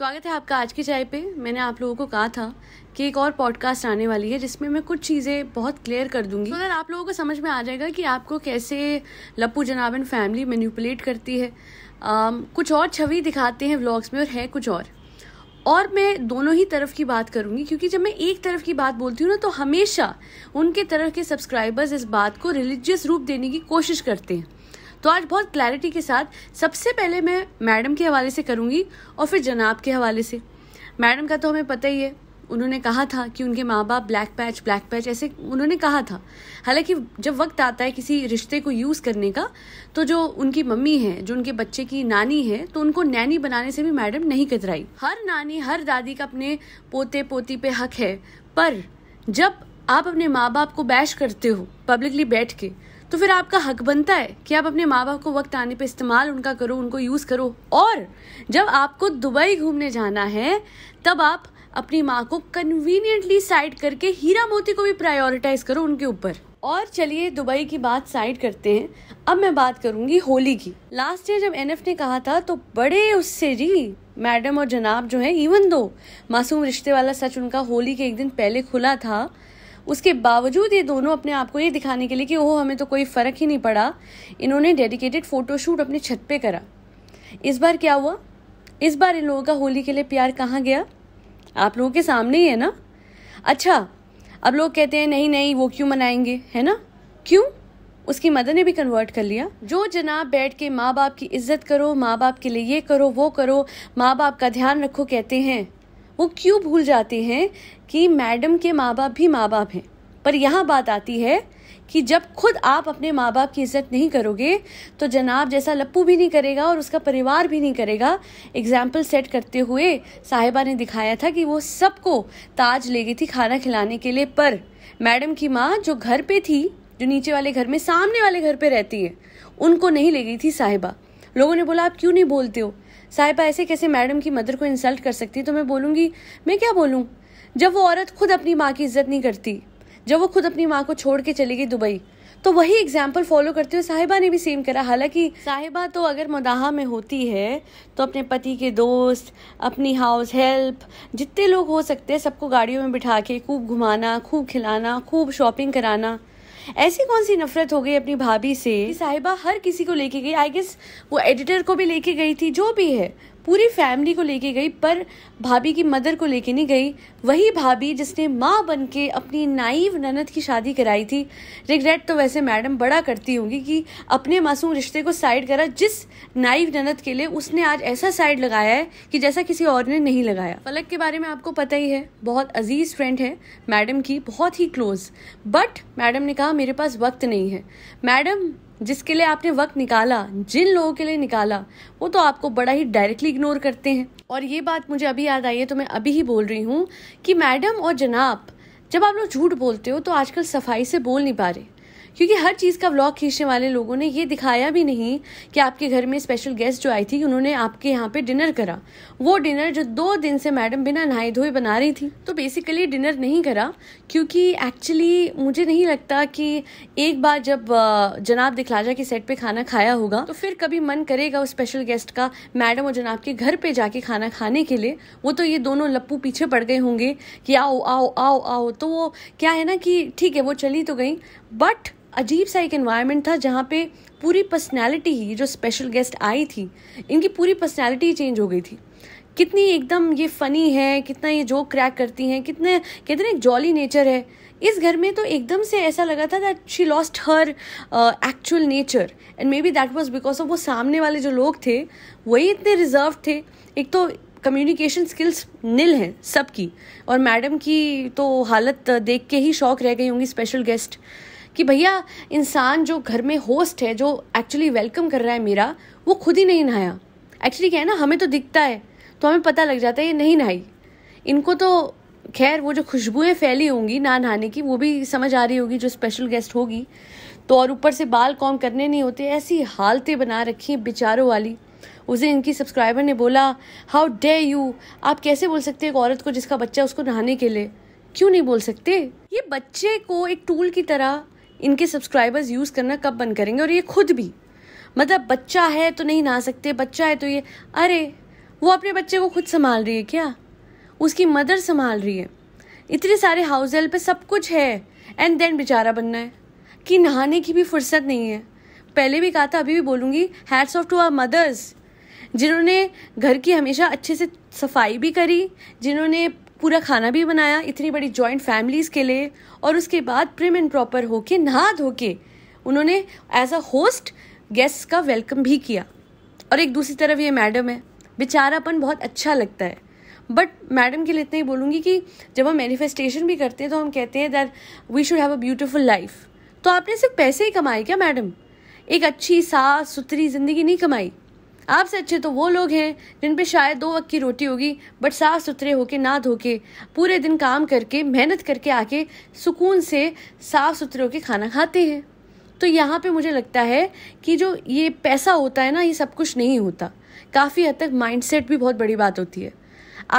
स्वागत है आपका आज की चाय पे मैंने आप लोगों को कहा था कि एक और पॉडकास्ट आने वाली है जिसमें मैं कुछ चीज़ें बहुत क्लियर कर दूंगी अगर तो आप लोगों को समझ में आ जाएगा कि आपको कैसे लप्पू जनाब एंड फैमिली मैन्यूपुलेट करती है आ, कुछ और छवि दिखाते हैं व्लॉग्स में और है कुछ और और मैं दोनों ही तरफ की बात करूंगी क्योंकि जब मैं एक तरफ की बात बोलती हूँ ना तो हमेशा उनके तरफ के सब्सक्राइबर्स इस बात को रिलीजियस रूप देने की कोशिश करते हैं तो आज बहुत क्लैरिटी के साथ सबसे पहले मैं मैडम के हवाले से करूँगी और फिर जनाब के हवाले से मैडम का तो हमें पता ही है उन्होंने कहा था कि उनके माँ बाप ब्लैक पैच ब्लैक पैच ऐसे उन्होंने कहा था हालांकि जब वक्त आता है किसी रिश्ते को यूज़ करने का तो जो उनकी मम्मी है जो उनके बच्चे की नानी है तो उनको नैनी बनाने से भी मैडम नहीं कतराई हर नानी हर दादी का अपने पोते पोती पे हक है पर जब आप अपने माँ बाप को बैश करते हो पब्लिकली बैठ के तो फिर आपका हक बनता है कि आप अपने माँ बाप को वक्त आने पे इस्तेमाल उनका करो उनको यूज़ करो और जब आपको दुबई घूमने जाना है तब आप अपनी माँ को कन्वीनियंटली साइड करके हीरा मोती को भी प्रायोरिटाइज करो उनके ऊपर और चलिए दुबई की बात साइड करते हैं अब मैं बात करूंगी होली की लास्ट ईयर जब एनएफ ने कहा था तो बड़े उससे जी मैडम और जनाब जो है इवन दो मासूम रिश्ते वाला सच उनका होली के एक दिन पहले खुला था उसके बावजूद ये दोनों अपने आप को ये दिखाने के लिए कि ओह हमें तो कोई फ़र्क ही नहीं पड़ा इन्होंने डेडिकेटेड फ़ोटोशूट अपनी छत पे करा इस बार क्या हुआ इस बार इन लोगों का होली के लिए प्यार कहाँ गया आप लोगों के सामने ही है ना अच्छा अब लोग कहते हैं नहीं नहीं वो क्यों मनाएंगे है ना क्यों उसकी मदर ने भी कन्वर्ट कर लिया जो जनाब बैठ के माँ बाप की इज्जत करो माँ बाप के लिए ये करो वो करो माँ बाप का ध्यान रखो कहते हैं वो क्यों भूल जाते हैं कि मैडम के माँ बाप भी माँ बाप हैं पर यहाँ बात आती है कि जब खुद आप अपने माँ बाप की इज्जत नहीं करोगे तो जनाब जैसा लप्पू भी नहीं करेगा और उसका परिवार भी नहीं करेगा एग्जाम्पल सेट करते हुए साहिबा ने दिखाया था कि वो सबको ताज ले गई थी खाना खिलाने के लिए पर मैडम की माँ जो घर पे थी जो नीचे वाले घर में सामने वाले घर पे रहती है उनको नहीं ले गई थी साहिबा लोगों ने बोला आप क्यों नहीं बोलते हो साहिबा ऐसे कैसे मैडम की मदर को इंसल्ट कर सकती तो मैं बोलूंगी मैं क्या बोलूँ जब वो औरत खुद अपनी माँ की इज्जत नहीं करती जब वो खुद अपनी माँ को छोड़ के चली गई दुबई तो वही एग्जाम्पल फॉलो करते हुए साहिबा ने भी सेम करा हालांकि साहिबा तो अगर मुदाहा में होती है तो अपने पति के दोस्त अपनी हाउस हेल्प जितने लोग हो सकते हैं सबको गाड़ियों में बिठा के खूब घुमाना खूब खिलाना खूब शॉपिंग कराना ऐसी कौन सी नफरत हो गई अपनी भाभी से साहिबा हर किसी को लेके गई आई गेस वो एडिटर को भी लेके गई थी जो भी है पूरी फैमिली को लेके गई पर भाभी की मदर को लेके नहीं गई वही भाभी जिसने माँ बन के अपनी नाइव ननद की शादी कराई थी रिग्रेट तो वैसे मैडम बड़ा करती होंगी कि अपने मासूम रिश्ते को साइड करा जिस नाइव ननद के लिए उसने आज ऐसा साइड लगाया है कि जैसा किसी और ने नहीं लगाया फलक के बारे में आपको पता ही है बहुत अजीज फ्रेंड है मैडम की बहुत ही क्लोज बट मैडम ने कहा मेरे पास वक्त नहीं है मैडम जिसके लिए आपने वक्त निकाला जिन लोगों के लिए निकाला वो तो आपको बड़ा ही डायरेक्टली इग्नोर करते हैं और ये बात मुझे अभी याद आई है तो मैं अभी ही बोल रही हूँ कि मैडम और जनाब जब आप लोग झूठ बोलते हो तो आजकल सफाई से बोल नहीं पा रहे क्योंकि हर चीज़ का व्लॉग खींचने वाले लोगों ने ये दिखाया भी नहीं कि आपके घर में स्पेशल गेस्ट जो आई थी उन्होंने आपके यहाँ पे डिनर करा वो डिनर जो दो दिन से मैडम बिना नहाए धोए बना रही थी तो बेसिकली डिनर नहीं करा क्योंकि एक्चुअली मुझे नहीं लगता कि एक बार जब जनाब दिखलाजा के सेट पर खाना खाया होगा तो फिर कभी मन करेगा उस स्पेशल गेस्ट का मैडम और जनाब के घर पर जाके खाना खाने के लिए वो तो ये दोनों लप्पू पीछे पड़ गए होंगे कि आओ आओ आओ आओ तो वो क्या है ना कि ठीक है वो चली तो गई बट अजीब सा एक इन्वायरमेंट था जहाँ पे पूरी पर्सनैलिटी ही जो स्पेशल गेस्ट आई थी इनकी पूरी पर्सनैलिटी चेंज हो गई थी कितनी एकदम ये फ़नी है कितना ये जोक क्रैक करती हैं कितने कहते ना जॉली नेचर है इस घर में तो एकदम से ऐसा लगा था that she lost her actual nature and may be that was because of वो सामने वाले जो लोग थे वही इतने रिजर्व थे एक तो कम्युनिकेशन स्किल्स नील हैं सबकी और मैडम की तो हालत देख के ही शौक रह गई होंगी स्पेशल गेस्ट कि भैया इंसान जो घर में होस्ट है जो एक्चुअली वेलकम कर रहा है मेरा वो खुद ही नहीं नहाया एक्चुअली क्या है ना हमें तो दिखता है तो हमें पता लग जाता है ये नहीं नहाई इनको तो खैर वो जो खुशबुएं फैली होंगी ना नहाने की वो भी समझ आ रही होगी जो स्पेशल गेस्ट होगी तो और ऊपर से बाल कॉम करने नहीं होते ऐसी हालतें बना रखी हैं बेचारों वाली उसे इनकी सब्सक्राइबर ने बोला हाउ डे यू आप कैसे बोल सकते हैं एक औरत को जिसका बच्चा उसको नहाने के लिए क्यों नहीं बोल सकते ये बच्चे को एक टूल की तरह इनके सब्सक्राइबर्स यूज़ करना कब बंद करेंगे और ये खुद भी मतलब बच्चा है तो नहीं नहा सकते बच्चा है तो ये अरे वो अपने बच्चे को खुद संभाल रही है क्या उसकी मदर संभाल रही है इतने सारे हाउस हेल्प सब कुछ है एंड देन बेचारा बनना है कि नहाने की भी फुर्सत नहीं है पहले भी कहा था अभी भी बोलूँगी hats off to our mothers जिन्होंने घर की हमेशा अच्छे से सफाई भी करी जिन्होंने पूरा खाना भी बनाया इतनी बड़ी जॉइंट फैमिलीज के लिए और उसके बाद प्रिम एंड प्रॉपर होके नहा धो के उन्होंने एज अ होस्ट गेस्ट का वेलकम भी किया और एक दूसरी तरफ ये मैडम है बेचारापन बहुत अच्छा लगता है बट मैडम के लिए इतना ही बोलूँगी कि जब हम मैनिफेस्टेशन भी करते हैं तो हम कहते हैं that we should have a beautiful life तो आपने सिर्फ पैसे ही कमाए क्या मैडम एक अच्छी साफ सुथरी ज़िंदगी नहीं कमाई आपसे अच्छे तो वो लोग हैं जिन पे शायद दो वक्त की रोटी होगी बट साफ सुथरे होके ना धो के पूरे दिन काम करके मेहनत करके आके सुकून से साफ सुथरे होके खाना खाते हैं तो यहाँ पे मुझे लगता है कि जो ये पैसा होता है ना ये सब कुछ नहीं होता काफ़ी हद तक माइंडसेट भी बहुत बड़ी बात होती है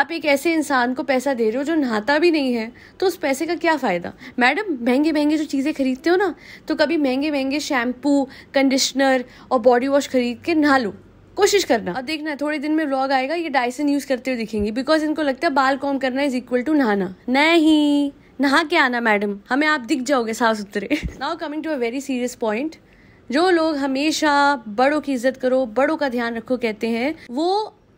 आप एक ऐसे इंसान को पैसा दे रहे हो जो नहाता भी नहीं है तो उस पैसे का क्या फ़ायदा मैडम महंगे महंगे जो चीज़ें खरीदते हो ना तो कभी महंगे महंगे शैम्पू कंडीशनर और बॉडी वॉश खरीद के नहा लो कोशिश करना अब देखना थोड़े दिन में व्लॉग आएगा ये डायसन यूज करते हुए दिखेंगे बिकॉज इनको लगता है बाल कॉम करना इज इक्वल टू नहाना नहीं नहा के आना मैडम हमें आप दिख जाओगे साफ सुथरे now coming to a very serious point जो लोग हमेशा बड़ों की इज्जत करो बड़ों का ध्यान रखो कहते हैं वो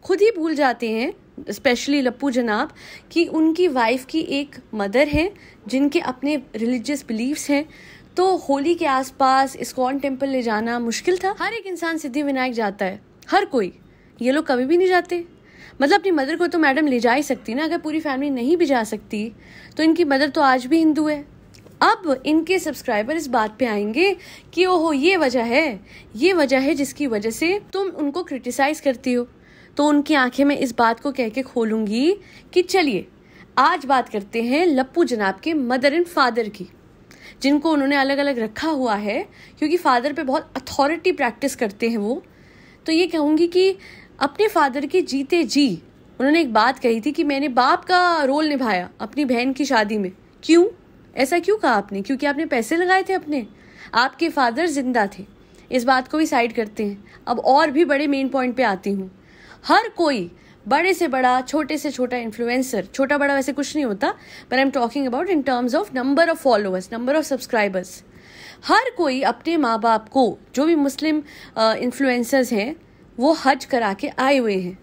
खुद ही भूल जाते हैं स्पेशली लप्पू जनाब कि उनकी वाइफ की एक मदर है जिनके अपने रिलीजियस बिलीव्स हैं तो होली के आसपास इस्कॉन टेम्पल ले जाना मुश्किल था हर एक इंसान सिद्धि विनायक जाता है हर कोई ये लोग कभी भी नहीं जाते मतलब अपनी मदर को तो मैडम ले जा ही सकती ना अगर पूरी फैमिली नहीं भी जा सकती तो इनकी मदर तो आज भी हिंदू है अब इनके सब्सक्राइबर इस बात पे आएंगे कि ओहो ये वजह है ये वजह है जिसकी वजह से तुम उनको क्रिटिसाइज करती हो तो उनकी आंखें में इस बात को कह के खोलूंगी कि चलिए आज बात करते हैं लप्पू जनाब के मदर एंड फादर की जिनको उन्होंने अलग अलग रखा हुआ है क्योंकि फादर पे बहुत अथॉरिटी प्रैक्टिस करते हैं वो तो ये कहूँगी कि अपने फादर के जीते जी उन्होंने एक बात कही थी कि मैंने बाप का रोल निभाया अपनी बहन की शादी में क्यों ऐसा क्यों कहा आपने क्योंकि आपने पैसे लगाए थे अपने आपके फादर जिंदा थे इस बात को भी साइड करते हैं अब और भी बड़े मेन पॉइंट पे आती हूँ हर कोई बड़े से बड़ा छोटे से छोटा इन्फ्लुएंसर छोटा बड़ा वैसे कुछ नहीं होता पर I am talking about in terms of number of followers number of subscribers हर कोई अपने माँ बाप को जो भी मुस्लिम इन्फ्लुएंसर्स हैं वो हज करा के आए हुए हैं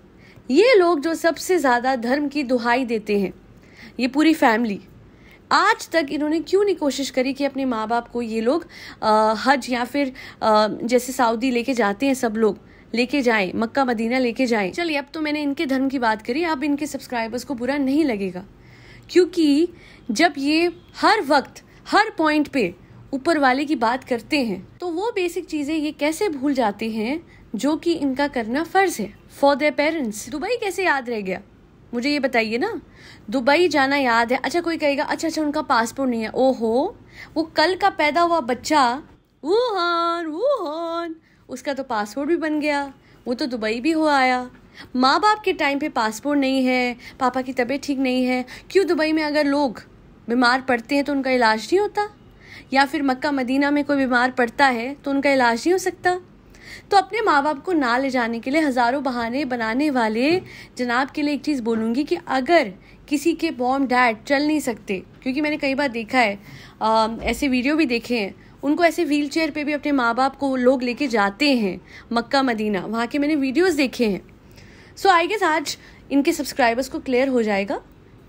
ये लोग जो सबसे ज़्यादा धर्म की दुहाई देते हैं ये पूरी फैमिली आज तक इन्होंने क्यों नहीं कोशिश करी कि अपने माँ बाप को ये लोग आ, हज या फिर आ, जैसे सऊदी लेके जाते हैं सब लोग लेके जाए मक्का मदीना लेके जाए चलिए अब तो मैंने इनके धर्म की बात करी अब इनके सब्सक्राइबर्स को बुरा नहीं लगेगा क्योंकि जब ये हर वक्त हर पॉइंट पे ऊपर वाले की बात करते हैं तो वो बेसिक चीज़ें ये कैसे भूल जाते हैं जो कि इनका करना फ़र्ज़ है फॉर देयर पेरेंट्स दुबई कैसे याद रह गया मुझे ये बताइए ना दुबई जाना याद है अच्छा कोई कहेगा अच्छा अच्छा उनका पासपोर्ट नहीं है ओहो वो कल का पैदा हुआ बच्चा वुहान वुहान उसका तो पासपोर्ट भी बन गया वो तो दुबई भी हो आया माँ बाप के टाइम पे पासपोर्ट नहीं है पापा की तबीयत ठीक नहीं है क्यों दुबई में अगर लोग बीमार पड़ते हैं तो उनका इलाज नहीं होता या फिर मक्का मदीना में कोई बीमार पड़ता है तो उनका इलाज नहीं हो सकता तो अपने माँ बाप को ना ले जाने के लिए हज़ारों बहाने बनाने वाले जनाब के लिए एक चीज़ बोलूँगी कि अगर किसी के बॉम डैड चल नहीं सकते क्योंकि मैंने कई बार देखा है आ, ऐसे वीडियो भी देखे हैं उनको ऐसे व्हील चेयर पर भी अपने माँ बाप को लोग लेके जाते हैं मक्का मदीना वहाँ के मैंने वीडियोज़ देखे हैं सो आई गेस आज इनके सब्सक्राइबर्स को क्लियर हो जाएगा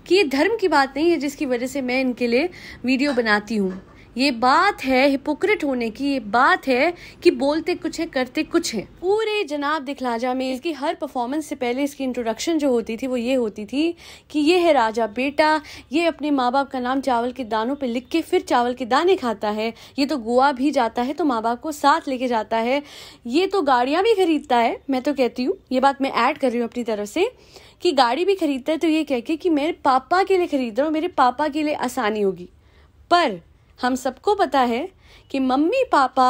कि ये धर्म की बात नहीं है जिसकी वजह से मैं इनके लिए वीडियो बनाती हूँ ये बात है हिपोक्रेट होने की ये बात है कि बोलते कुछ है करते कुछ है पूरे जनाब दिखला जा में इसकी हर परफॉर्मेंस से पहले इसकी इंट्रोडक्शन जो होती थी वो ये होती थी कि ये है राजा बेटा ये अपने माँ बाप का नाम चावल के दानों पर लिख के फिर चावल के दाने खाता है ये तो गोवा भी जाता है तो माँ बाप को साथ लेके जाता है ये तो गाड़ियाँ भी खरीदता है मैं तो कहती हूँ ये बात मैं ऐड कर रही हूँ अपनी तरफ से कि गाड़ी भी खरीदता है तो ये कह के कि मेरे पापा के लिए खरीद रहा हूँ मेरे पापा के लिए आसानी होगी पर हम सबको पता है कि मम्मी पापा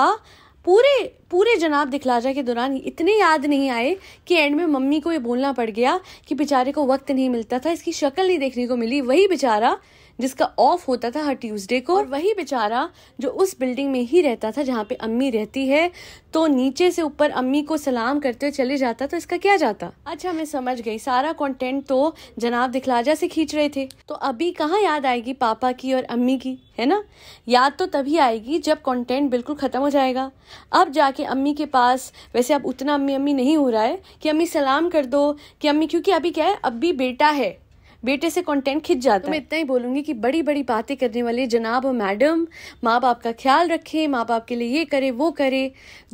पूरे पूरे जनाब दिखलाजा के दौरान इतने याद नहीं आए कि एंड में मम्मी को ये बोलना पड़ गया कि बेचारे को वक्त नहीं मिलता था इसकी शक्ल नहीं देखने को मिली वही बेचारा जिसका ऑफ होता था हर ट्यूसडे को और वही बेचारा जो उस बिल्डिंग में ही रहता था जहाँ पे अम्मी रहती है तो नीचे से ऊपर अम्मी को सलाम करते हुए चले जाता तो इसका क्या जाता अच्छा मैं समझ गई सारा कंटेंट तो जनाब दिखलाजा से खींच रहे थे तो अभी कहाँ याद आएगी पापा की और अम्मी की है ना याद तो तभी आएगी जब कंटेंट बिल्कुल ख़त्म हो जाएगा अब जाके कि अम्मी के पास वैसे अब उतना अम्मी अम्मी नहीं हो रहा है कि अम्मी सलाम कर दो कि अम्मी क्योंकि अभी क्या है अब भी बेटा है बेटे से कंटेंट खिंच जाता तो मैं इतना ही बोलूंगी कि बड़ी बड़ी बातें करने वाले जनाब और मैडम माँ बाप का ख्याल रखें माँ बाप के लिए ये करे वो करे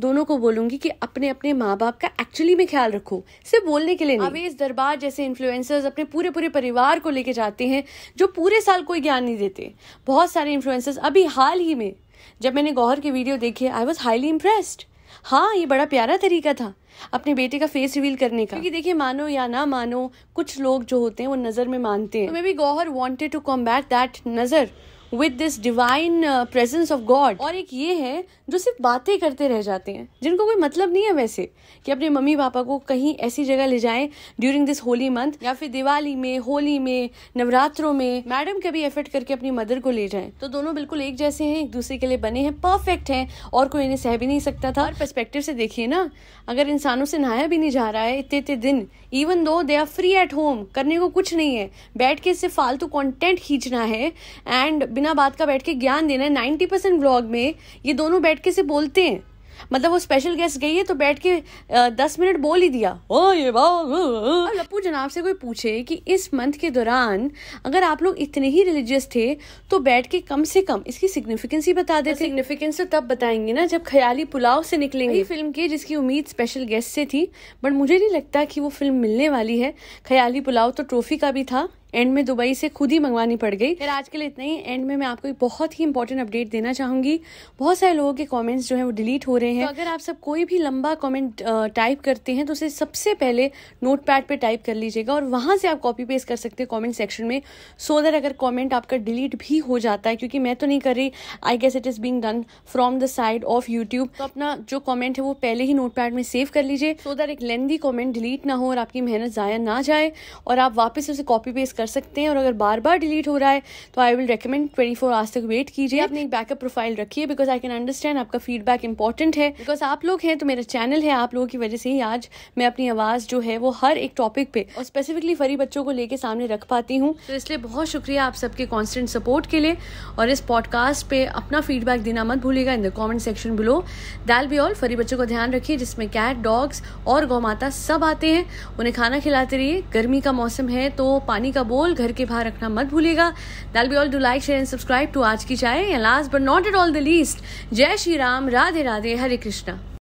दोनों को बोलूंगी कि अपने अपने माँ बाप का एक्चुअली में ख्याल रखो सिर्फ बोलने के लिए नहीं अभी इस दरबार जैसे इन्फ्लुएंसर्स अपने पूरे पूरे परिवार को लेके जाते हैं जो पूरे साल कोई ज्ञान नहीं देते बहुत सारे इन्फ्लुएंसर्स अभी हाल ही में जब मैंने गौहर के वीडियो देखे आई वॉज हाईली इम्प्रेस्ड हाँ ये बड़ा प्यारा तरीका था अपने बेटे का फेस रिवील करने का क्योंकि देखिए मानो या ना मानो कुछ लोग जो होते हैं वो नज़र में मानते हैं may be Gauhar wanted to combat that नज़र with this divine presence of God और एक ये है जो सिर्फ बातें करते रह जाते हैं जिनको कोई मतलब नहीं है वैसे कि अपने मम्मी पापा को कहीं ऐसी जगह ले जाएं ड्यूरिंग दिस होली मंथ या फिर दिवाली में होली में नवरात्रों में मैडम कभी एफर्ट करके अपनी मदर को ले जाएं तो दोनों बिल्कुल एक जैसे हैं एक दूसरे के लिए बने हैं परफेक्ट हैं और कोई इन्हें सह भी नहीं सकता था और परस्पेक्टिव से देखिए ना अगर इंसानों से नहाया भी नहीं जा रहा है इतने इतने दिन even though they are free at home करने को कुछ नहीं है बैठ के सिर्फ फालतू कॉन्टेंट खींचना है एंड बिना बात का बैठ के ज्ञान देना है नाइन्टी परसेंट ब्लॉग में ये दोनों बैठ के से बोलते हैं मतलब वो स्पेशल गेस्ट गई है तो बैठ के दस मिनट बोल ही दिया ओ ये और लप्पू जनाब से कोई पूछे कि इस मंथ के दौरान अगर आप लोग इतने ही रिलीजियस थे तो बैठ के कम से कम इसकी सिग्निफिकेंस ही बता तो देते सिग्निफिकेंस तो तब बताएंगे ना जब ख्याली पुलाव से निकलेंगे फिल्म के जिसकी उम्मीद स्पेशल गेस्ट से थी बट मुझे नहीं लगता कि वो फिल्म मिलने वाली है ख्याली पुलाव तो ट्रॉफी का भी था एंड में दुबई से खुद ही मंगवानी पड़ गई फिर आज के लिए इतना ही एंड में मैं आपको एक बहुत ही इंपॉर्टेंट अपडेट देना चाहूंगी बहुत सारे लोगों के कमेंट्स जो है वो डिलीट हो रहे हैं तो अगर आप सब कोई भी लंबा कमेंट टाइप करते हैं तो उसे सबसे पहले नोट पैड पर टाइप कर लीजिएगा और वहां से आप कॉपी पेस्ट कर सकते हैं कॉमेंट सेक्शन में सो so दैट अगर कॉमेंट आपका डिलीट भी हो जाता है क्योंकि मैं तो नहीं कर रही I guess it is being done from the side of YouTube तो अपना जो कॉमेंट है वो पहले ही नोट पैड में सेव कर लीजिए सो दैट एक लेंदी कॉमेंट डिलीट ना हो और आपकी मेहनत ज़ाया ना जाए और आप वापस उसे कॉपी पेस्ट कर सकते हैं और अगर बार बार डिलीट हो रहा है तो I will recommend twenty four hours तक वेट कीजिए अपनी एक बैकअप प्रोफाइल रखिए बिकॉज आई कैन अंडरस्टैंड आपका फीडबैक इंपॉर्टेंट है बिकॉज आप लोग हैं तो मेरा चैनल है आप लोगों की वजह से ही आज मैं अपनी आवाज़ जो है वो हर एक टॉपिक पे और स्पेसिफिकली फरी बच्चों को लेके सामने रख पाती हूँ तो इसलिए बहुत शुक्रिया आप सबके कॉन्स्टेंट सपोर्ट के लिए और इस पॉडकास्ट पे अपना फीडबैक देना मत भूलेगा in the comment section below that'll be all फरी बच्चों को ध्यान रखिए जिसमें कैट डॉग्स और गौ माता सब आते हैं उन्हें खाना खिलाते रहिए गर्मी का मौसम है तो पानी का बोल घर के बाहर रखना मत भूलेगा that'll be all do like share and subscribe to आज की चाय last but not at all the least जय श्री राम राधे राधे हरे कृष्णा